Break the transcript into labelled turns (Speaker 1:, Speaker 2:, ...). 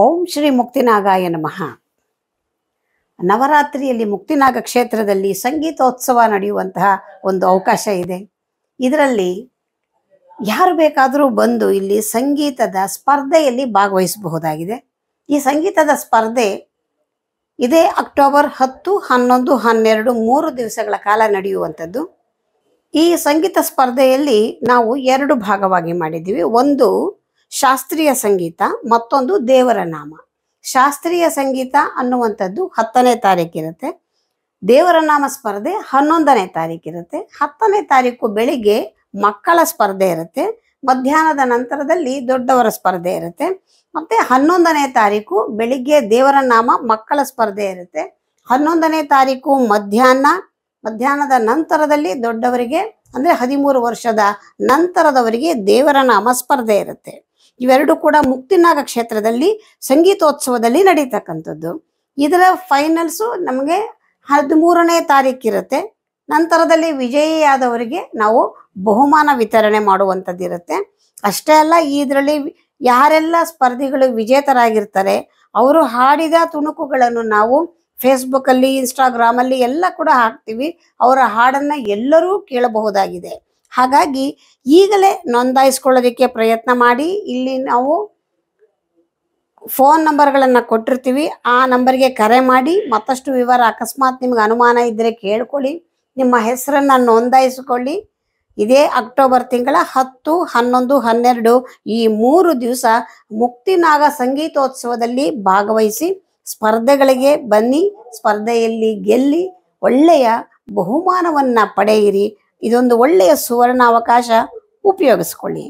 Speaker 1: ಓಂ ಶ್ರೀ ಮುಕ್ತಿನಾಗಾಯ ನಮಃ ನವರಾತ್ರಿಯಲ್ಲಿ ಮುಕ್ತಿನಾಗ ಕ್ಷೇತ್ರದಲ್ಲಿ ಸಂಗೀತೋತ್ಸವ ನಡೆಯುವಂತಹ ಒಂದು ಅವಕಾಶ ಇದೆ ಇದರಲ್ಲಿ ಯಾರು ಬೇಕಾದರೂ ಬಂದು ಇಲ್ಲಿ ಸಂಗೀತದ ಸ್ಪರ್ಧೆಯಲ್ಲಿ ಭಾಗವಹಿಸಬಹುದಾಗಿದೆ ಈ ಸಂಗೀತದ ಸ್ಪರ್ಧೆ ಇದೇ ಅಕ್ಟೋಬರ್ ಹತ್ತು ಹನ್ನೊಂದು ಹನ್ನೆರಡು ಮೂರು ದಿವಸಗಳ ಕಾಲ ನಡೆಯುವಂಥದ್ದು ಈ ಸಂಗೀತ ಸ್ಪರ್ಧೆಯಲ್ಲಿ ನಾವು ಎರಡು ಭಾಗವಾಗಿ ಮಾಡಿದ್ದೀವಿ ಒಂದು ಶಾಸ್ತ್ರೀಯ ಸಂಗೀತ ಮತ್ತೊಂದು ದೇವರ ನಾಮ ಶಾಸ್ತ್ರೀಯ ಸಂಗೀತ ಅನ್ನುವಂಥದ್ದು ಹತ್ತನೇ ತಾರೀಕಿರುತ್ತೆ ದೇವರ ನಾಮ ಸ್ಪರ್ಧೆ ಹನ್ನೊಂದನೇ ಇರುತ್ತೆ ಹತ್ತನೇ ತಾರೀಕು ಬೆಳಿಗ್ಗೆ ಮಕ್ಕಳ ಸ್ಪರ್ಧೆ ಇರುತ್ತೆ ಮಧ್ಯಾಹ್ನದ ನಂತರದಲ್ಲಿ ದೊಡ್ಡವರ ಸ್ಪರ್ಧೆ ಇರುತ್ತೆ ಮತ್ತೆ ಹನ್ನೊಂದನೇ ತಾರೀಕು ಬೆಳಿಗ್ಗೆ ದೇವರ ನಾಮ ಮಕ್ಕಳ ಸ್ಪರ್ಧೆ ಇರುತ್ತೆ ಹನ್ನೊಂದನೇ ತಾರೀಕು ಮಧ್ಯಾಹ್ನ ಮಧ್ಯಾಹ್ನದ ನಂತರದಲ್ಲಿ ದೊಡ್ಡವರಿಗೆ ಅಂದರೆ ಹದಿಮೂರು ವರ್ಷದ ನಂತರದವರಿಗೆ ದೇವರ ನಾಮ ಸ್ಪರ್ಧೆ ಇರುತ್ತೆ ಇವೆರಡೂ ಕೂಡ ಮುಕ್ತಿನಾಗ ಕ್ಷೇತ್ರದಲ್ಲಿ ಸಂಗೀತೋತ್ಸವದಲ್ಲಿ ನಡೀತಕ್ಕಂಥದ್ದು ಇದರ ಫೈನಲ್ಸು ನಮಗೆ ಹದಿಮೂರನೇ ತಾರೀಕಿರುತ್ತೆ ನಂತರದಲ್ಲಿ ವಿಜಯಿಯಾದವರಿಗೆ ನಾವು ಬಹುಮಾನ ವಿತರಣೆ ಮಾಡುವಂಥದ್ದಿರುತ್ತೆ ಅಷ್ಟೇ ಅಲ್ಲ ಇದರಲ್ಲಿ ಯಾರೆಲ್ಲ ಸ್ಪರ್ಧಿಗಳು ವಿಜೇತರಾಗಿರ್ತಾರೆ ಅವರು ಹಾಡಿದ ತುಣುಕುಗಳನ್ನು ನಾವು ಫೇಸ್ಬುಕ್ಕಲ್ಲಿ ಇನ್ಸ್ಟಾಗ್ರಾಮಲ್ಲಿ ಎಲ್ಲ ಕೂಡ ಹಾಕ್ತೀವಿ ಅವರ ಹಾಡನ್ನು ಎಲ್ಲರೂ ಕೇಳಬಹುದಾಗಿದೆ ಹಾಗಾಗಿ ಈಗಲೇ ನೋಂದಾಯಿಸ್ಕೊಳ್ಳೋದಕ್ಕೆ ಪ್ರಯತ್ನ ಮಾಡಿ ಇಲ್ಲಿ ನಾವು ಫೋನ್ ನಂಬರ್ಗಳನ್ನು ಕೊಟ್ಟಿರ್ತೀವಿ ಆ ನಂಬರ್ಗೆ ಕರೆ ಮಾಡಿ ಮತ್ತಷ್ಟು ವಿವರ ಅಕಸ್ಮಾತ್ ನಿಮ್ಗೆ ಅನುಮಾನ ಇದ್ದರೆ ಕೇಳ್ಕೊಳ್ಳಿ ನಿಮ್ಮ ಹೆಸರನ್ನು ನೋಂದಾಯಿಸಿಕೊಳ್ಳಿ ಇದೇ ಅಕ್ಟೋಬರ್ ತಿಂಗಳ ಹತ್ತು ಹನ್ನೊಂದು ಹನ್ನೆರಡು ಈ ಮೂರು ದಿವಸ ಮುಕ್ತಿನಾಗ ಸಂಗೀತೋತ್ಸವದಲ್ಲಿ ಭಾಗವಹಿಸಿ ಸ್ಪರ್ಧೆಗಳಿಗೆ ಬನ್ನಿ ಸ್ಪರ್ಧೆಯಲ್ಲಿ ಗೆಲ್ಲಿ ಒಳ್ಳೆಯ ಬಹುಮಾನವನ್ನು ಪಡೆಯಿರಿ ಇದೊಂದು ಒಳ್ಳೆಯ ಸುವರ್ಣ ಅವಕಾಶ ಉಪಯೋಗಿಸ್ಕೊಳ್ಳಿ